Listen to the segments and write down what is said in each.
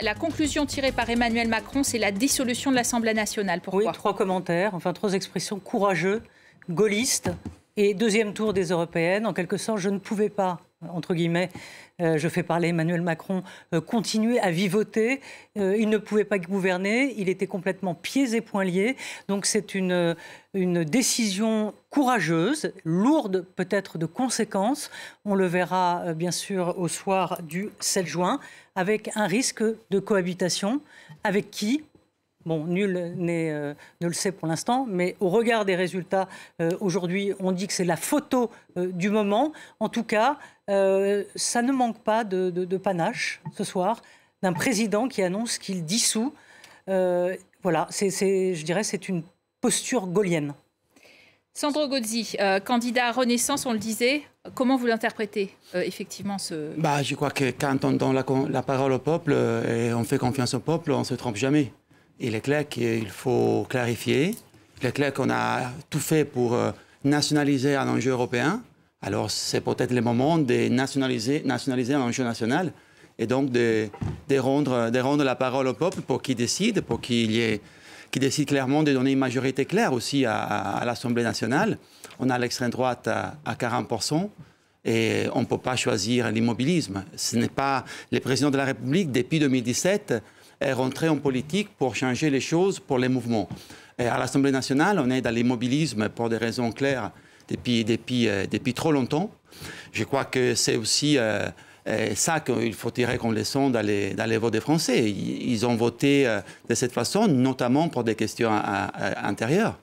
La conclusion tirée par Emmanuel Macron, c'est la dissolution de l'Assemblée nationale. Pourquoi Oui, trois commentaires, enfin trois expressions courageux, gaullistes et deuxième tour des européennes. En quelque sorte, je ne pouvais pas entre guillemets, euh, je fais parler Emmanuel Macron, euh, continuer à vivoter. Euh, il ne pouvait pas gouverner, il était complètement pieds et poings liés. Donc c'est une, une décision courageuse, lourde peut-être de conséquences. On le verra bien sûr au soir du 7 juin, avec un risque de cohabitation. Avec qui Bon, nul ne le sait pour l'instant, mais au regard des résultats aujourd'hui, on dit que c'est la photo du moment. En tout cas, euh, ça ne manque pas de, panache ce soir d'un président qui annonce qu'il dissout. Euh, voilà, c'est, je dirais c'est une posture gaulienne. Sandro Gozzi, euh, candidat à Renaissance, on le disait, comment vous l'interprétez effectivement ce... Bah, je crois que quand on donne la, la parole au peuple et on fait confiance au peuple, on ne se trompe jamais. Il est clair qu'il faut clarifier, il est clair qu'on a tout fait pour nationaliser un enjeu européen, alors c'est peut-être le moment de nationaliser, nationaliser un enjeu national et donc de, rendre, la parole au peuple pour qu'il décide, pour qu'il qui décide clairement de donner une majorité claire aussi à, l'Assemblée nationale. On a l'extrême droite à, à 40% et on ne peut pas choisir l'immobilisme. Ce n'est pas le président de la République depuis 2017 est rentré en politique pour changer les choses, pour les mouvements. Et à l'Assemblée nationale, on est dans l'immobilisme pour des raisons claires depuis, depuis, euh, depuis trop longtemps. Je crois que c'est aussi euh, euh, ça qu'il faut tirer comme leçon dans les, dans les votes des Français. Ils, ont voté de cette façon, notamment pour des questions intérieures.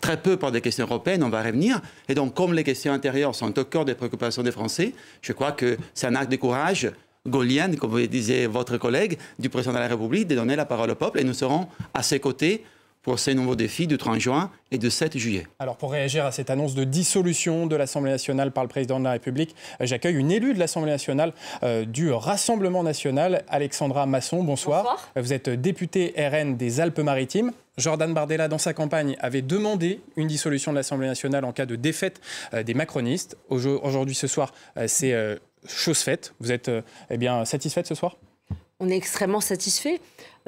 Très peu pour des questions européennes, on va revenir. Et donc, comme les questions intérieures sont au cœur des préoccupations des Français, je crois que c'est un acte de courage gaulien, comme vous disait votre collègue, du président de la République, de donner la parole au peuple. Et nous serons à ses côtés pour ces nouveaux défis du 30 juin et de 7 juillet. Alors pour réagir à cette annonce de dissolution de l'Assemblée nationale par le président de la République, euh, j'accueille une élue de l'Assemblée nationale euh, du Rassemblement national, Alexandra Masson. Bonsoir. Euh, vous êtes députée RN des Alpes-Maritimes. Jordan Bardella, dans sa campagne, avait demandé une dissolution de l'Assemblée nationale en cas de défaite des macronistes. Aujourd'hui, ce soir, c'est chose faite. Vous êtes eh bien satisfaite ce soir On est extrêmement satisfait.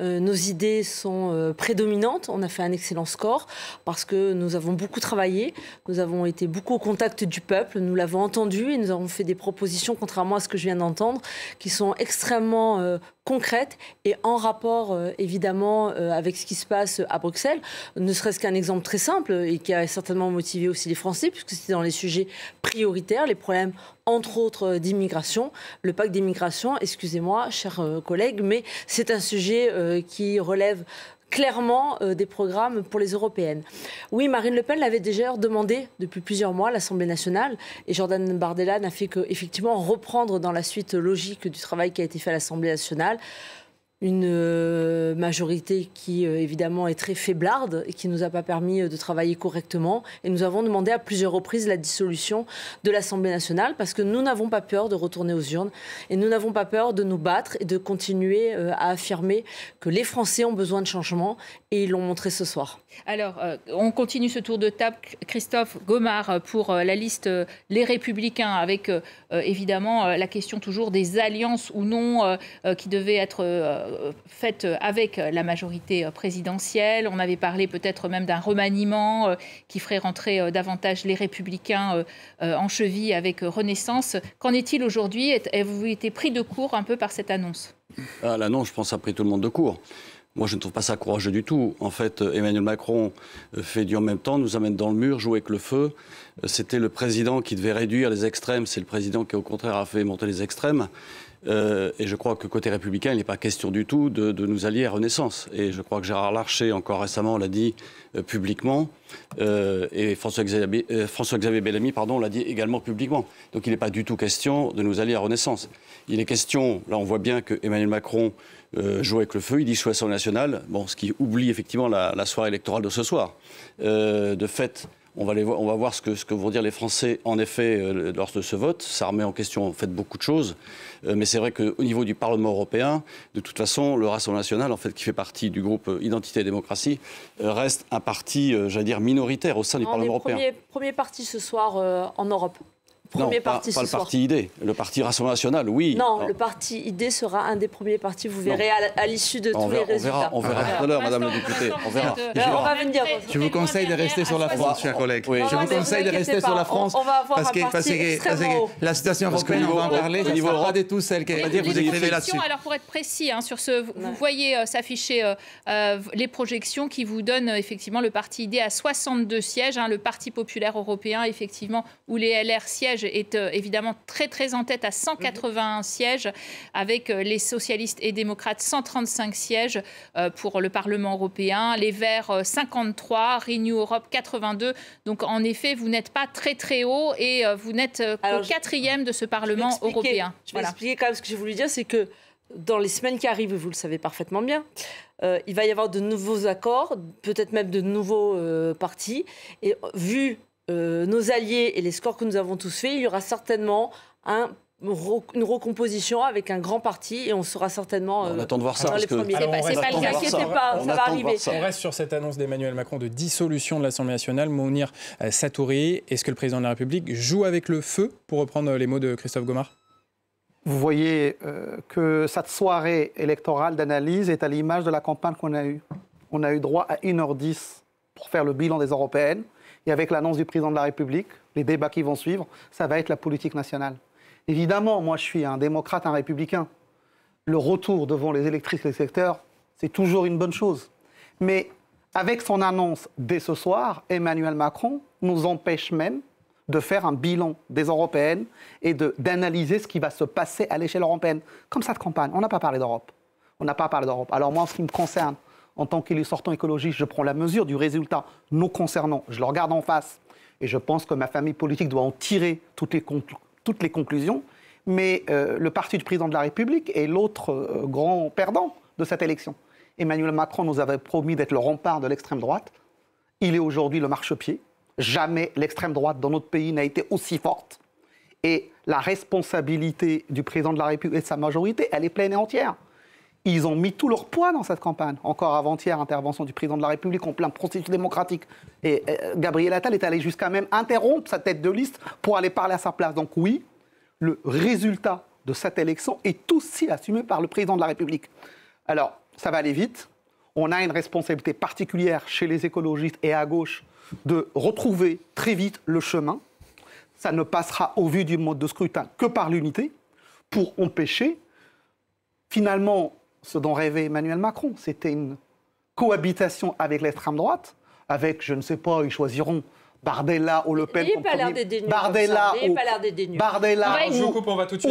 Euh, nos idées sont euh, prédominantes. On a fait un excellent score parce que nous avons beaucoup travaillé, nous avons été beaucoup au contact du peuple, nous l'avons entendu et nous avons fait des propositions, contrairement à ce que je viens d'entendre, qui sont extrêmement euh, concrètes et en rapport évidemment avec ce qui se passe à Bruxelles. Ne serait-ce qu'un exemple très simple et qui a certainement motivé aussi les Français, puisque c'est dans les sujets prioritaires, les problèmes entre autres d'immigration. Le pacte d'immigration, excusez-moi, chers collègues, mais c'est un sujet euh, qui relève clairement euh, des programmes pour les européennes. Oui, Marine Le Pen l'avait déjà demandé depuis plusieurs mois à l'Assemblée nationale et Jordan Bardella n'a fait qu'effectivement reprendre dans la suite logique du travail qui a été fait à l'Assemblée nationale une euh, majorité qui, euh, évidemment, est très faiblarde et qui ne nous a pas permis euh, de travailler correctement. Et nous avons demandé à plusieurs reprises la dissolution de l'Assemblée nationale parce que nous n'avons pas peur de retourner aux urnes et nous n'avons pas peur de nous battre et de continuer à affirmer que les Français ont besoin de changement et ils l'ont montré ce soir. Alors, on continue ce tour de table. Christophe Gomard pour la liste Les Républicains avec évidemment la question toujours des alliances ou non qui devaient être euh, faite euh, avec euh, la majorité présidentielle. On avait parlé peut-être même d'un remaniement qui ferait rentrer davantage les républicains en cheville avec Renaissance. Qu'en est-il aujourd'hui Avez-vous été pris de court un peu par cette annonce ah, L'annonce, je pense, a pris tout le monde de court. Moi, je ne trouve pas ça courageux du tout. En fait, Emmanuel Macron fait du en même temps, nous amène dans le mur, joue avec le feu. C'était le président qui devait réduire les extrêmes, c'est le président qui, au contraire, a fait monter les extrêmes. Euh, et je crois que côté républicain, il n'est pas question du tout de, nous allier à Renaissance. Et je crois que Gérard Larcher, encore récemment, l'a dit euh, publiquement, euh, et François-Xavier Bellamy, l'a dit également publiquement. Donc il n'est pas du tout question de nous allier à Renaissance. Il est question, là on voit bien que Emmanuel Macron joue avec le feu, il dit sous national. nationale, bon, ce qui oublie effectivement la, la, soirée électorale de ce soir. de fait, on va, voir, on va voir ce que, vont dire les Français, en effet, euh, lors de ce vote. Ça remet en question, fait, beaucoup de choses. Euh, mais c'est vrai qu'au niveau du Parlement européen, de toute façon, le Rassemblement national, en fait, qui fait partie du groupe euh, Identité et démocratie, reste un parti, j'allais dire, minoritaire au sein du Parlement européen. Premier, premier parti ce soir en Europe non, pas, le parti ID, le parti Rassemblement National, oui. Non, le parti ID sera un des premiers partis, vous verrez à, l'issue de tous les résultats. On verra, on verra à Madame la députée. On verra. Je vous conseille de rester sur la France, chers collègues. Je vous conseille de rester sur la France. Parce que la situation européenne, on va en parler. au niveau pas du tout celle qui est. Vous écrivez là-dessus. Alors, pour être précis, hein, sur ce, vous voyez euh, s'afficher euh, euh, les projections qui vous donnent effectivement le parti idée à 62 sièges, hein, le Parti populaire européen, effectivement, où les LR siègent est euh, évidemment très très en tête à 181 mhm. sièges, avec euh, les socialistes et démocrates 135 sièges euh, pour le Parlement européen, les Verts 53, Renew Europe 82. Donc en effet, vous n'êtes pas très très haut et vous n'êtes qu'au quatrième de ce Parlement européen. Je vais voilà. expliquer quand même ce que j'ai voulu dire, c'est que dans les semaines qui arrivent, vous le savez parfaitement bien, il va y avoir de nouveaux accords, peut-être même de nouveaux partis. Et vu euh, nos alliés et les scores que nous avons tous faits, il y aura certainement une recomposition avec un grand parti et on sera certainement. On euh, attend de voir ça. C'est pas, le cas, inquiétez pas, on ça va arriver. Ça. On reste sur cette annonce d'Emmanuel Macron de dissolution de l'Assemblée nationale. Monir Satouri, est-ce que le président de la République joue avec le feu, pour reprendre les mots de Christophe Gomard Vous voyez euh, que cette soirée électorale d'analyse est à l'image de la campagne qu'on a eue. On a eu droit à 1h10 pour faire le bilan des européennes. Et avec l'annonce du président de la République, les débats qui vont suivre, ça va être la politique nationale. Évidemment, moi je suis un démocrate, un républicain. Le retour devant les électrices et les secteurs, c'est toujours une bonne chose. Mais avec son annonce dès ce soir, Emmanuel Macron nous empêche même de faire un bilan des européennes et d'analyser ce qui va se passer à l'échelle européenne. Comme ça de campagne, on n'a pas parlé d'Europe. On n'a pas parlé d'Europe. Alors moi, en ce qui me concerne, en tant qu'élu-sortant écologiste, je prends la mesure du résultat Nous concernant, je le regarde en face, et je pense que ma famille politique doit en tirer toutes les, conclusions, mais euh, le parti du président de la République est l'autre euh, grand perdant de cette élection. Emmanuel Macron nous avait promis d'être le rempart de l'extrême droite. Il est aujourd'hui le marchepied. Jamais l'extrême droite dans notre pays n'a été aussi forte. Et la responsabilité du président de la République et de sa majorité, elle est pleine et entière. Ils ont mis tout leur poids dans cette campagne. Encore avant-hier, intervention du président de la République en plein processus démocratique. Et euh, Gabriel Attal est allé jusqu'à même interrompre sa tête de liste pour aller parler à sa place. Donc oui, le résultat de cette élection est aussi assumé par le président de la République. Alors, ça va aller vite. On a une responsabilité particulière chez les écologistes et à gauche de retrouver très vite le chemin. Ça ne passera au vu du mode de scrutin que par l'unité pour empêcher finalement ce dont rêvait Emmanuel Macron. C'était une cohabitation avec l'extrême droite, avec, je ne sais pas, ils choisiront Bardella ou Le Pen. Il a pas l'air Bardella, ou... Bardella. vous coupe, on va tout de suite.